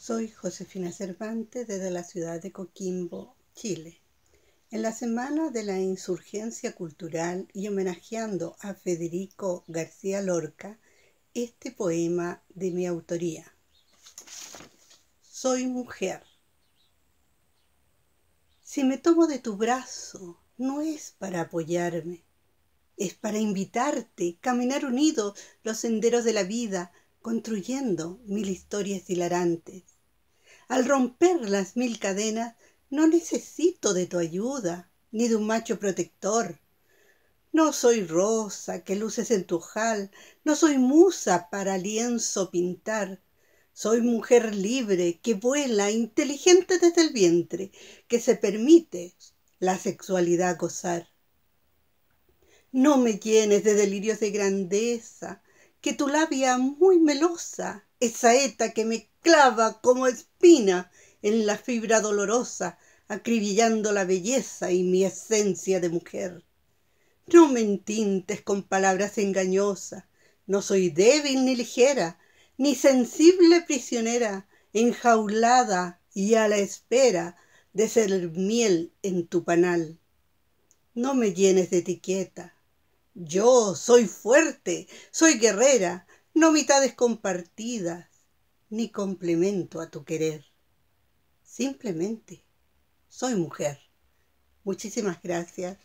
Soy Josefina Cervantes desde la ciudad de Coquimbo, Chile. En la semana de la insurgencia cultural y homenajeando a Federico García Lorca, este poema de mi autoría. Soy mujer. Si me tomo de tu brazo, no es para apoyarme, es para invitarte, caminar unidos los senderos de la vida, construyendo mil historias hilarantes. Al romper las mil cadenas, no necesito de tu ayuda, ni de un macho protector. No soy rosa que luces en tu jal, no soy musa para lienzo pintar. Soy mujer libre que vuela inteligente desde el vientre, que se permite la sexualidad gozar. No me llenes de delirios de grandeza, que tu labia muy melosa esa eta que me clava como espina en la fibra dolorosa, acribillando la belleza y mi esencia de mujer. No me entintes con palabras engañosas, no soy débil ni ligera, ni sensible prisionera, enjaulada y a la espera de ser miel en tu panal. No me llenes de etiqueta, yo soy fuerte, soy guerrera, no mitades compartidas, ni complemento a tu querer. Simplemente soy mujer. Muchísimas gracias.